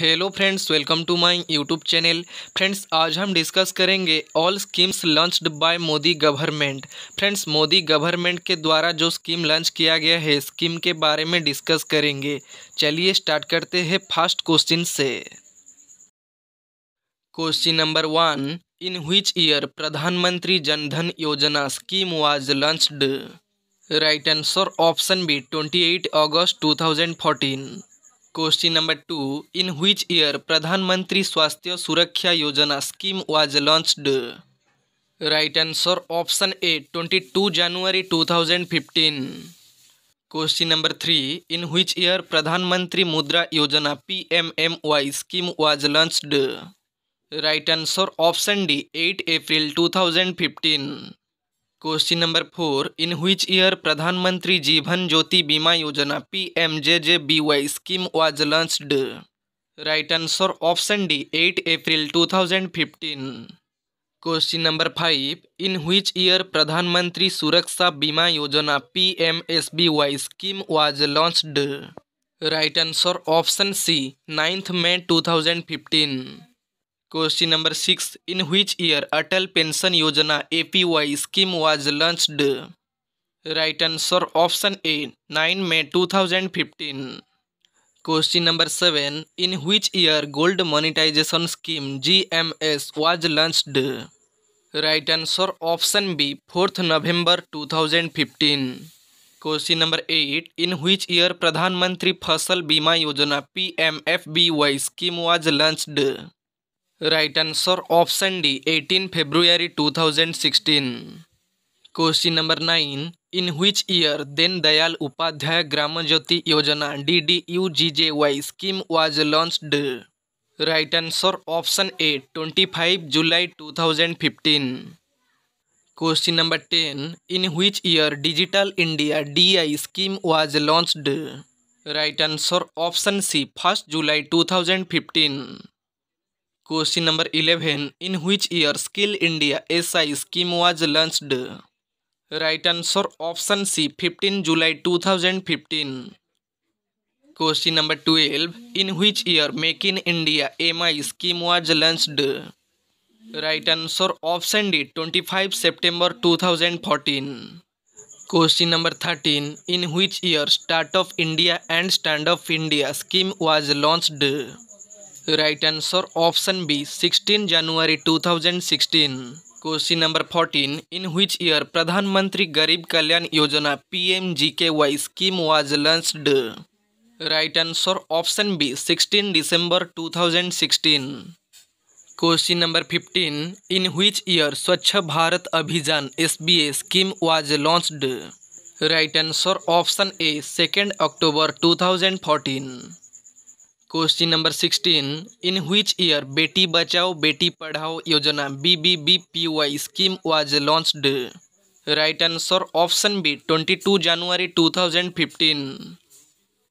hello friends welcome to my YouTube channel friends आज हम discuss करेंगे all schemes launched by Modi government friends Modi government के द्वारा जो स्कीम लॉन्च किया गया है स्कीम के बारे में डिस्कस करेंगे चलिए स्टार्ट करते हैं फर्स्ट क्वेश्चन से question number one in which year Pradhan Mantri Jan Dhan Yojana scheme was launched right answer option B twenty eight August two thousand fourteen question number two in which year Pradhan Mantri Swasthya Suraksha Yojana scheme was launched right answer option A twenty two January two thousand fifteen question number three in which year Pradhan Mantri Mudra Yojana P M M Y scheme was launched right answer option D eight April two thousand fifteen question number four in which year Pradhan Mantri Jeevan Jyoti Bima Yojana P M J J B Y scheme was launched right answer option D eight April two thousand fifteen question number five in which year Pradhan Mantri Suraksha Bima Yojana P M S B Y scheme was launched right answer option C ninth May two thousand fifteen question number six in which year Atal pension Yojana A P Y scheme was launched right answer option A nine May two thousand fifteen question number seven in which year gold monetization scheme G M S was launched right answer option B fourth November two thousand fifteen question number eight in which year Pradhan Mantri Fasal Bima Yojana P M F B Y scheme was launched right answer option D 18 February 2016 question number nine in which year Deen Dayal Upadhyaya Gram Jyoti Yojana D D U G J Y scheme was launched right answer option A 25 July 2015 question number ten in which year digital India D I scheme was launched right answer option C first July 2015 question number eleven in which year skill India S I scheme was launch right answer option C fifteen July two thousand fifteen question number twelve in which year make in India M I scheme was launch right answer option D twenty five September two thousand fourteen question number thirteen in which year startup India and stand up India scheme was launched right answer option B 16 January 2016 question number 14 in which year Pradhan Mantri Garib Kalyan Yojana P M G K Y scheme was launched right answer option B 16 December 2016 question number fifteen in which year Swachh Bharat Abhiyan A scheme was launched right answer option A second October fourteen question number sixteen in which year Beti Bachao Beti Padhao Yojana B B B P Y scheme was launched right answer option B twenty two January two thousand fifteen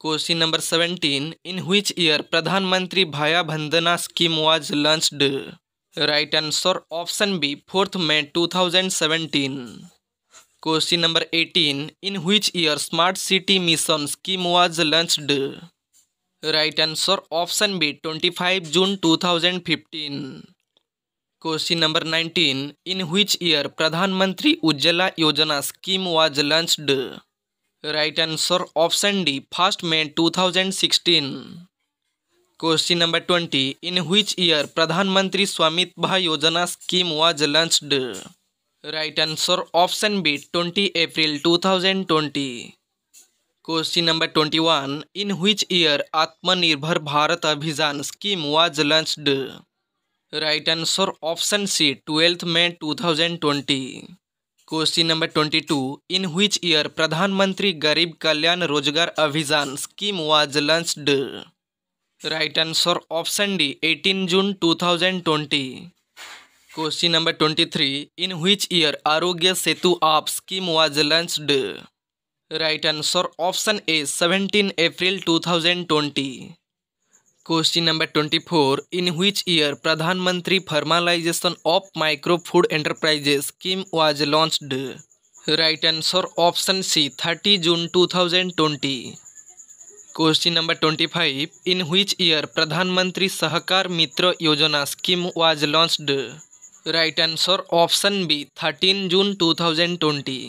question number seventeen in which year Pradhan Mantri Vaya Vandana scheme was launched right answer option B fourth May two thousand seventeen question number eighteen in which year smart city mission scheme was launched right answer option B twenty five June two thousand fifteen question number nineteen in which year Pradhan Mantri Ujjwala Yojana scheme was launched right answer option D first May two thousand sixteen question number twenty in which year Pradhan Mantri Swamitva Yojana scheme was launched right answer option B twenty April two thousand twenty question number twenty one in which year Atmanirbhar Bharat अभियान scheme was launched right answer option C twelfth May two thousand twenty question number twenty two in which year Pradhan Mantri Garib Kalyan Rojgar Abhiyan scheme was launched right answer option D eighteen June two thousand twenty question number twenty three in which year Aarogya Setu of scheme was launched right answer option A seventeen April twenty question number twenty four in which year Pradhan Mantri formalization of micro food enterprises scheme was launched right answer option C thirty June two thousand twenty question number twenty five in which year Pradhan Mantri Sahakar Mitra Yojana scheme was launched right answer option B thirteen June two thousand twenty